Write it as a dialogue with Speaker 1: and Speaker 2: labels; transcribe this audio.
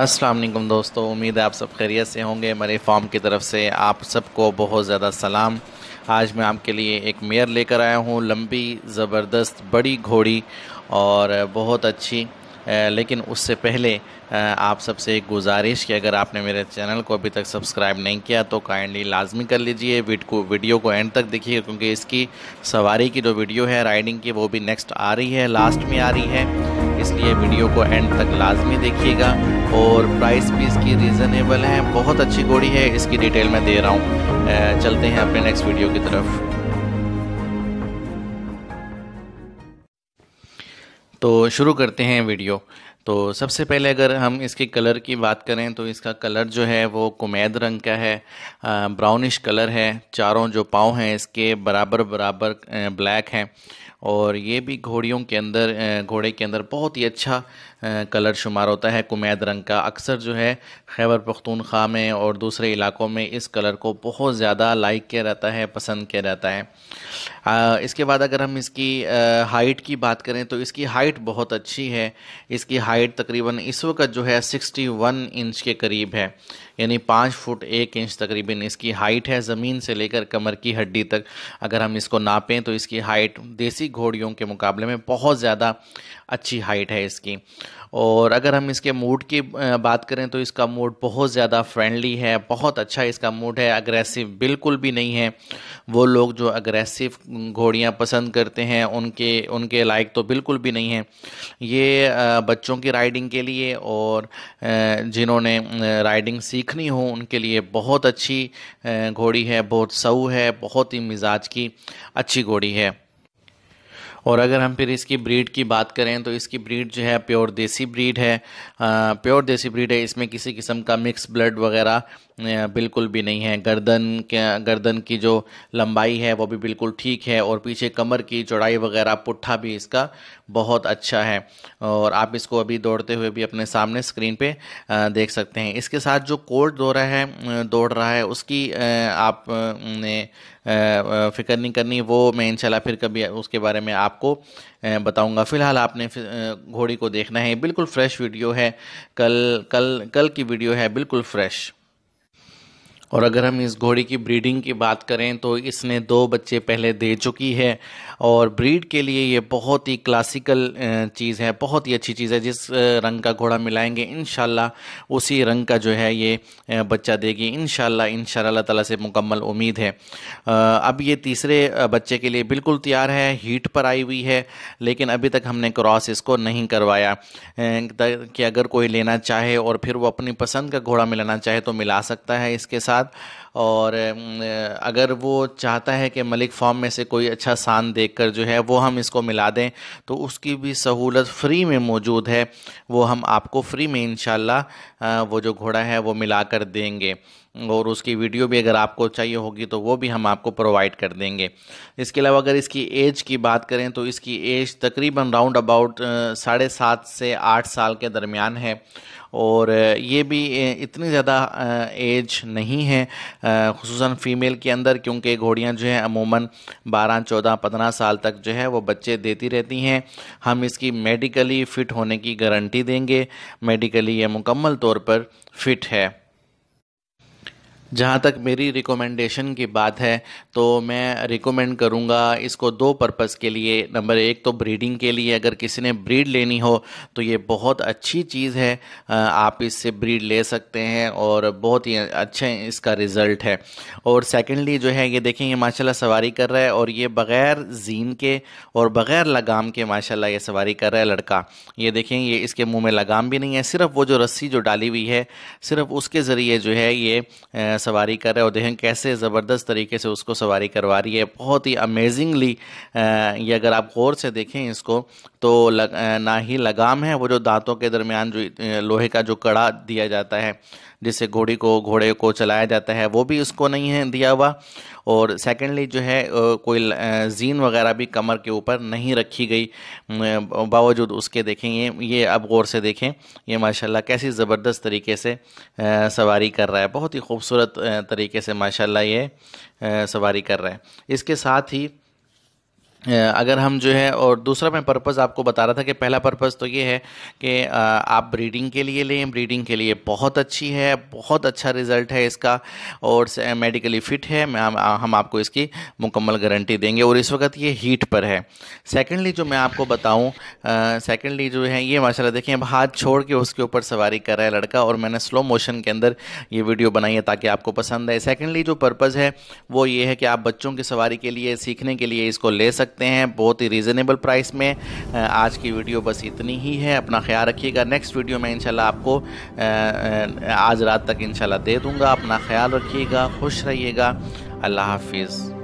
Speaker 1: अस्सलाम वालेकुम दोस्तों उम्मीद है आप सब खैरियत से होंगे मेरे फॉर्म की तरफ से आप सबको बहुत ज़्यादा सलाम आज मैं आपके लिए एक मेयर लेकर आया हूँ लंबी ज़बरदस्त बड़ी घोड़ी और बहुत अच्छी लेकिन उससे पहले आप सबसे एक गुजारिश कि अगर आपने मेरे चैनल को अभी तक सब्सक्राइब नहीं किया तो काइंडली लाजमी कर लीजिए वीडियो को एंड तक देखिए क्योंकि इसकी सवारी की जो वीडियो है राइडिंग की वो भी नेक्स्ट आ रही है लास्ट में आ रही है इसलिए वीडियो को एंड तक लाजमी देखिएगा और प्राइस भी इसकी रीज़नेबल है बहुत अच्छी घोड़ी है इसकी डिटेल मैं दे रहा हूँ चलते हैं अपने नेक्स्ट वीडियो की तरफ तो शुरू करते हैं वीडियो तो सबसे पहले अगर हम इसके कलर की बात करें तो इसका कलर जो है वो कुमैद रंग का है ब्राउनिश कलर है चारों जो पाँव हैं इसके बराबर बराबर ब्लैक हैं और ये भी घोड़ियों के अंदर घोड़े के अंदर बहुत ही अच्छा कलर शुमार होता है कुमैद रंग का अक्सर जो है खैबर पख्तूनख्वा में और दूसरे इलाकों में इस कलर को बहुत ज़्यादा लाइक किया जाता है पसंद किया जाता है इसके बाद अगर हम इसकी हाइट की बात करें तो इसकी हाइट बहुत अच्छी है इसकी हाइट तकरीबन इस वक्त जो है 61 इंच के करीब है यानी पाँच फुट एक इंच तकरीबन इसकी हाइट है ज़मीन से लेकर कमर की हड्डी तक अगर हम इसको नापें तो इसकी हाइट देसी घोड़ियों के मुकाबले में बहुत ज़्यादा अच्छी हाइट है इसकी और अगर हम इसके मूड की बात करें तो इसका मूड बहुत ज़्यादा फ्रेंडली है बहुत अच्छा इसका मूड है अग्रेसिव बिल्कुल भी नहीं है वो लोग जो अग्रेसिव घोड़ियाँ पसंद करते हैं उनके उनके लायक तो बिल्कुल भी नहीं है ये बच्चों की राइडिंग के लिए और जिन्होंने राइडिंग सीखनी हो उनके लिए बहुत अच्छी घोड़ी है बहुत सऊ है बहुत ही मिजाज की अच्छी घोड़ी है और अगर हम फिर इसकी ब्रीड की बात करें तो इसकी ब्रीड जो है प्योर देसी ब्रीड है प्योर देसी ब्रीड है इसमें किसी किस्म का मिक्स ब्लड वगैरह बिल्कुल भी नहीं है गर्दन के गर्दन की जो लंबाई है वो भी बिल्कुल ठीक है और पीछे कमर की चौड़ाई वगैरह पुट्ठा भी इसका बहुत अच्छा है और आप इसको अभी दौड़ते हुए भी अपने सामने स्क्रीन पे देख सकते हैं इसके साथ जो कोल्ड दौड़ा रहा है दौड़ रहा है उसकी आप ने फिक्र नहीं करनी वो मैं इंशाल्लाह फिर कभी उसके बारे में आप आपको बताऊंगा फ़िलहाल आपने घोड़ी को देखना है बिल्कुल फ्रेश वीडियो है कल कल कल की वीडियो है बिल्कुल फ्रेश और अगर हम इस घोड़े की ब्रीडिंग की बात करें तो इसने दो बच्चे पहले दे चुकी है और ब्रीड के लिए ये बहुत ही क्लासिकल चीज़ है बहुत ही अच्छी चीज़ है जिस रंग का घोड़ा मिलाएंगे इन उसी रंग का जो है ये बच्चा देगी इन शाला इन शाला से मुकम्मल उम्मीद है अब ये तीसरे बच्चे के लिए बिल्कुल तैयार है हीट पर आई हुई है लेकिन अभी तक हमने क्रॉस इसको नहीं करवाया कि अगर कोई लेना चाहे और फिर वो अपनी पसंद का घोड़ा मिलाना चाहे तो मिला सकता है इसके साथ that और अगर वो चाहता है कि मलिक फॉर्म में से कोई अच्छा सान देख कर जो है वो हम इसको मिला दें तो उसकी भी सहूलत फ्री में मौजूद है वो हम आपको फ्री में इन वो जो घोड़ा है वो मिला कर देंगे और उसकी वीडियो भी अगर आपको चाहिए होगी तो वो भी हम आपको प्रोवाइड कर देंगे इसके अलावा अगर इसकी एज की बात करें तो इसकी एज तकरीबन राउंड अबाउट साढ़े सात से आठ साल के दरमियान है और ये भी इतनी ज़्यादा एज नहीं है खसूस फ़ीमेल के अंदर क्योंकि घोड़ियाँ जो हैं अमूमन बारह चौदह पंद्रह साल तक जो है वो बच्चे देती रहती हैं हम इसकी मेडिकली फ़िट होने की गारंटी देंगे मेडिकली ये मुकम्मल तौर पर फिट है जहाँ तक मेरी रिकमेंडेशन की बात है तो मैं रिकमेंड करूँगा इसको दो पर्पस के लिए नंबर एक तो ब्रीडिंग के लिए अगर किसी ने ब्रीड लेनी हो तो ये बहुत अच्छी चीज़ है आप इससे ब्रीड ले सकते हैं और बहुत ही अच्छे इसका रिज़ल्ट है और सेकेंडली जो है ये देखें ये माशाला सवारी कर रहा है और ये बग़ैर जीन के और बग़ैर लगाम के माशाला ये सवारी कर रहा है लड़का ये देखें ये इसके मुँह में लगाम भी नहीं है सिर्फ वो जो रस्सी जो डाली हुई है सिर्फ उसके ज़रिए जो है ये सवारी कर रहे हैं और देखें कैसे ज़बरदस्त तरीके से उसको सवारी करवा रही है बहुत ही अमेजिंगली ये अगर आप गौर से देखें इसको तो लग, ना ही लगाम है वो जो दांतों के दरमियान जो लोहे का जो कड़ा दिया जाता है जिससे घोड़ी को घोड़े को चलाया जाता है वो भी उसको नहीं है दिया हुआ और सेकेंडली जो है कोई जीन वगैरह भी कमर के ऊपर नहीं रखी गई बावजूद उसके देखें ये ये अब गौर से देखें ये माशाल्लाह कैसी ज़बरदस्त तरीके से सवारी कर रहा है बहुत ही खूबसूरत तरीके से माशाल्लाह ये सवारी कर रहा है इसके साथ ही अगर हम जो है और दूसरा मैं पर्पज़ आपको बता रहा था कि पहला पर्पज़ तो ये है कि आप ब्रीडिंग के लिए लें ब्रीडिंग के लिए बहुत अच्छी है बहुत अच्छा रिज़ल्ट है इसका और मेडिकली फ़िट है हम हम आपको इसकी मुकम्मल गारंटी देंगे और इस वक्त ये हीट पर है सेकेंडली जो मैं आपको बताऊँ सेकेंडली जो है ये माशाला देखें अब हाथ छोड़ के उसके ऊपर सवारी कर रहा है लड़का और मैंने स्लो मोशन के अंदर ये वीडियो बनाई है ताकि आपको पसंद आए सेकेंडली जो पर्पज़ है वो ये है कि आप बच्चों की सवारी के लिए सीखने के लिए इसको ले सकते सकते हैं बहुत ही रीज़नेबल प्राइस में आज की वीडियो बस इतनी ही है अपना ख्याल रखिएगा नेक्स्ट वीडियो में इंशाल्लाह आपको आज रात तक इंशाल्लाह दे दूँगा अपना ख्याल रखिएगा खुश रहिएगा अल्लाह हाफिज़